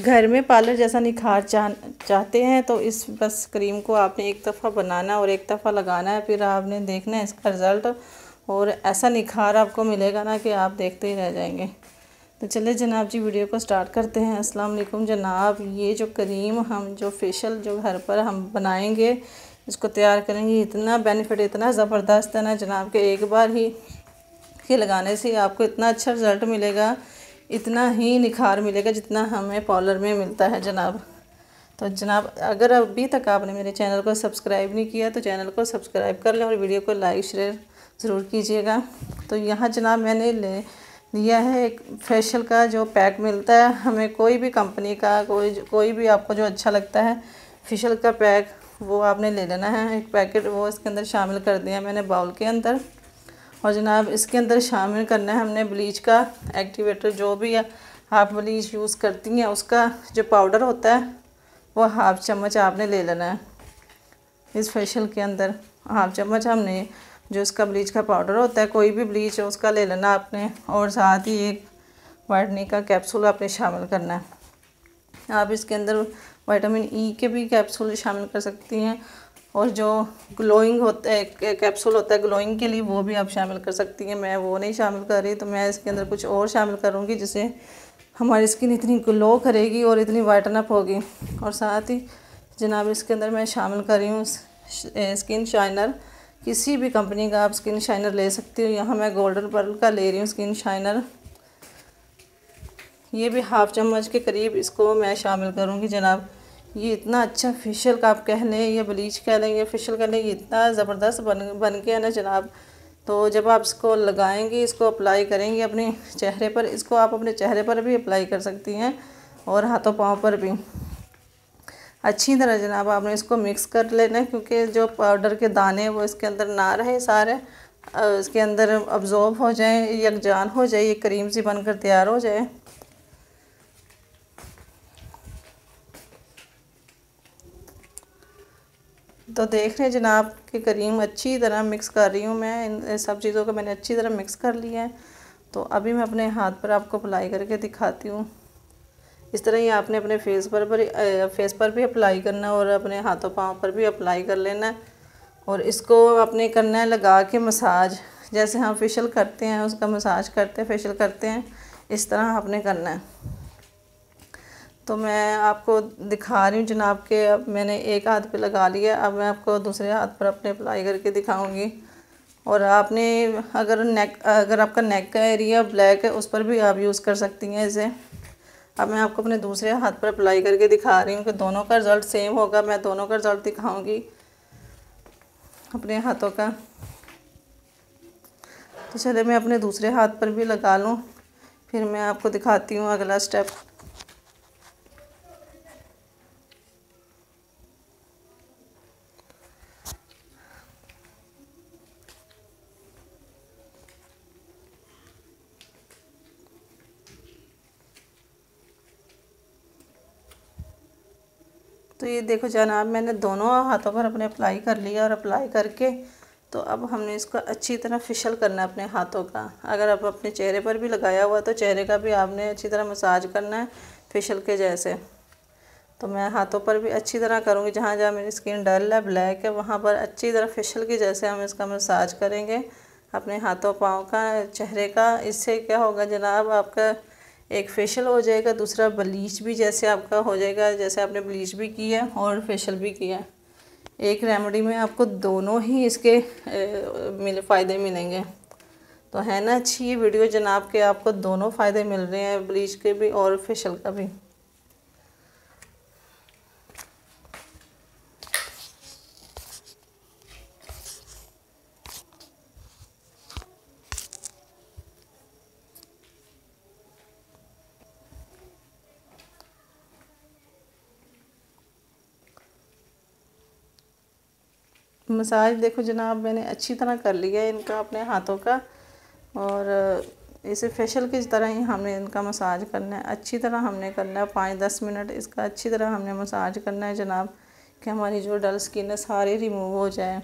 घर में पार्लर जैसा निखार चाह चाहते हैं तो इस बस क्रीम को आपने एक दफ़ा बनाना और एक दफ़ा लगाना है फिर आपने देखना है इसका रिज़ल्ट और ऐसा निखार आपको मिलेगा ना कि आप देखते ही रह जाएंगे तो चलिए जनाब जी वीडियो को स्टार्ट करते हैं अस्सलाम वालेकुम जनाब ये जो क्रीम हम जो फेशियल जो घर पर हम बनाएंगे इसको तैयार करेंगे इतना बेनिफिट इतना ज़बरदस्त है ना जनाब के एक बार ही के लगाने से आपको इतना अच्छा रिज़ल्ट मिलेगा इतना ही निखार मिलेगा जितना हमें पॉलर में मिलता है जनाब तो जनाब अगर अभी तक आपने मेरे चैनल को सब्सक्राइब नहीं किया तो चैनल को सब्सक्राइब कर लें और वीडियो को लाइक शेयर ज़रूर कीजिएगा तो यहाँ जनाब मैंने ले लिया है एक फेशियल का जो पैक मिलता है हमें कोई भी कंपनी का कोई कोई भी आपको जो अच्छा लगता है फेशियल का पैक वो आपने ले लेना है एक पैकेट वो इसके अंदर शामिल कर दिया मैंने बाउल के अंदर और जनाब इसके अंदर शामिल करना है हमने ब्लीच का एक्टिवेटर जो भी है आप ब्लीच यूज़ करती हैं उसका जो पाउडर होता है वो हाफ चम्मच आपने ले लेना है इस फेशियल के अंदर हाफ चम्मच हमने जो इसका ब्लीच का पाउडर होता है कोई भी ब्लीच है उसका ले लेना आपने और साथ ही एक वाइटनिंग का कैप्सूल आपने शामिल करना है आप इसके अंदर वाइटामिन ई e के भी कैप्सूल शामिल कर सकती हैं और जो ग्लोइंग होता है कैप्सूल होता है ग्लोइंग के लिए वो भी आप शामिल कर सकती हैं मैं वो नहीं शामिल कर रही तो मैं इसके अंदर कुछ और शामिल करूँगी जिससे हमारी स्किन इतनी ग्लो करेगी और इतनी वाइटन अप होगी और साथ ही जनाब इसके अंदर मैं शामिल कर रही हूँ स्किन शाइनर किसी भी कंपनी का आप स्किन शाइनर ले सकती हो यहाँ मैं गोल्डन पर्ल का ले रही हूँ स्किन शाइनर ये भी हाफ चम्मच के करीब इसको मैं शामिल करूँगी जनाब ये इतना अच्छा फेशियल का आप कह लें या ब्लीच कह लें या फेशियल कह लें ये इतना ज़बरदस्त बन बन के है ना जनाब तो जब आप इसको लगाएंगे इसको अप्लाई करेंगे अपने चेहरे पर इसको आप अपने चेहरे पर भी अप्लाई कर सकती हैं और हाथों पाँव पर भी अच्छी तरह जनाब आपने इसको मिक्स कर लेना है क्योंकि जो पाउडर के दाने वो इसके अंदर ना रहे सारे इसके अंदर अब्जॉर्ब हो जाए यकजान हो जाए ये क्रीम सी बनकर तैयार हो जाए तो देख रहे हैं जनाब कि करीम अच्छी तरह मिक्स कर रही हूँ मैं इन सब चीज़ों को मैंने अच्छी तरह मिक्स कर लिया है तो अभी मैं अपने हाथ पर आपको अप्लाई करके दिखाती हूँ इस तरह ही आपने अपने फेस पर पर फेस पर भी अप्लाई करना है और अपने हाथों पाँव पर भी अप्लाई कर लेना है और इसको आपने करना है लगा के मसाज जैसे हम फेशियल करते हैं उसका मसाज करते हैं फेशियल करते हैं इस तरह आपने करना है तो मैं आपको दिखा रही हूँ जनाब के अब मैंने एक हाथ पे लगा लिया अब मैं आपको दूसरे हाथ पर अपने अप्लाई करके दिखाऊंगी और आपने अगर नेक अगर आपका नेक का एरिया ब्लैक है उस पर भी आप यूज़ कर सकती हैं इसे अब मैं आपको अपने दूसरे हाथ पर अप्लाई करके दिखा रही हूँ कि दोनों का रिज़ल्ट सेम होगा मैं दोनों का रिज़ल्ट दिखाऊँगी अपने हाथों का तो चले मैं अपने दूसरे हाथ पर भी लगा लूँ फिर मैं आपको दिखाती हूँ अगला स्टेप तो ये देखो जनाब मैंने दोनों हाथों पर अपने अप्लाई कर लिया और अप्लाई करके तो अब हमने इसको अच्छी तरह फिशल करना है अपने हाथों का अगर आप अपने चेहरे पर भी लगाया हुआ तो चेहरे का भी आपने अच्छी तरह मसाज करना है फिशल के जैसे तो मैं हाथों पर भी अच्छी तरह करूँगी जहाँ जहाँ मेरी स्किन डल है ब्लैक है वहाँ पर अच्छी तरह फिशल के जैसे हम इसका मसाज करेंगे अपने हाथों पाँव का चेहरे का इससे क्या होगा जनाब आपका एक फेशियल हो जाएगा दूसरा ब्लीच भी जैसे आपका हो जाएगा जैसे आपने ब्लीच भी किया और फेशियल भी किया एक रेमेडी में आपको दोनों ही इसके मिल फ़ायदे मिलेंगे तो है ना अच्छी ये वीडियो जनाब के आपको दोनों फ़ायदे मिल रहे हैं ब्लीच के भी और फेशियल का भी मसाज देखो जनाब मैंने अच्छी तरह कर लिया है इनका अपने हाथों का और इसे फेशियल की तरह ही हमने इनका मसाज करना है अच्छी तरह हमने करना है पाँच दस मिनट इसका अच्छी तरह हमने मसाज करना है जनाब कि हमारी जो डल स्किन है सारी रिमूव हो जाए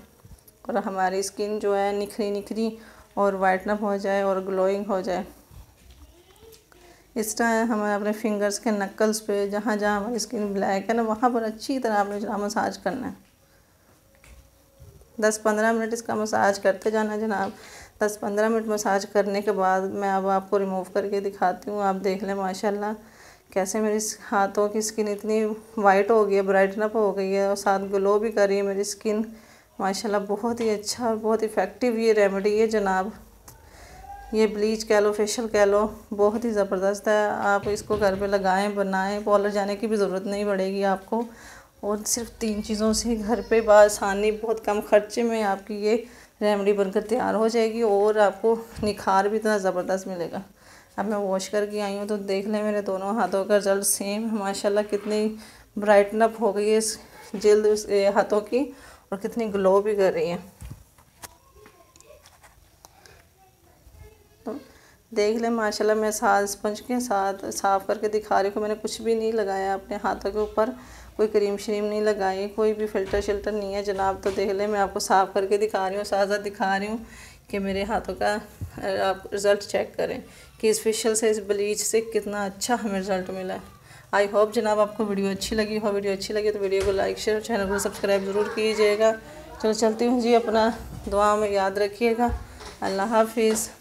और हमारी स्किन जो है निखरी निखरी और वाइटनप हो जाए और ग्लोइंग हो जाए इस तरह हमें अपने फिंगर्स के नकल्स पे जहाँ जहाँ हमारी स्किन ब्लैक है ना वहाँ पर अच्छी तरह आपने जनाब मसाज करना है दस पंद्रह मिनट इसका मसाज करते जाना जनाब दस पंद्रह मिनट मसाज करने के बाद मैं अब आपको रिमूव करके दिखाती हूँ आप देख लें माशाल्लाह कैसे मेरी हाथों की स्किन इतनी वाइट हो गई है ब्राइटन अप हो गई है और साथ ग्लो भी करी है मेरी स्किन माशाल्लाह बहुत ही अच्छा और बहुत इफ़ेक्टिव ये रेमेडी है जनाब ये ब्लीच कह लो फेशियल कह लो बहुत ही ज़बरदस्त है आप इसको घर पे लगाएं बनाएं पॉलर जाने की भी ज़रूरत नहीं पड़ेगी आपको और सिर्फ तीन चीज़ों से घर पे आसानी बहुत कम खर्चे में आपकी ये रेमडी बनकर तैयार हो जाएगी और आपको निखार भी इतना ज़बरदस्त मिलेगा अब मैं वॉश करके आई हूँ तो देख लें मेरे दोनों हाथों का जल्द सेम माशाल्लाह कितनी ब्राइटन अप हो गई है इस जल्द हाथों की और कितनी ग्लो भी कर रही है तो देख लें माशाल्लाह मैं साथ स्पंज के साथ साफ़ करके दिखा रही हूँ मैंने कुछ भी नहीं लगाया अपने हाथों के ऊपर कोई क्रीम श्रीम नहीं लगाई कोई भी फ़िल्टर शिल्टर नहीं है जनाब तो देख ले मैं आपको साफ़ करके दिखा रही हूँ साजा दिखा रही हूँ कि मेरे हाथों का आप रिज़ल्ट चेक करें कि इस फेशियल से इस ब्लीच से कितना अच्छा हमें रिज़ल्ट मिला है आई होप जनाब आपको वीडियो अच्छी लगी हो वीडियो अच्छी लगी तो वीडियो को लाइक शेयर चैनल को सब्सक्राइब ज़रूर कीजिएगा चलो चलती हूँ जी अपना दुआ में याद रखिएगा अल्लाह हाफिज़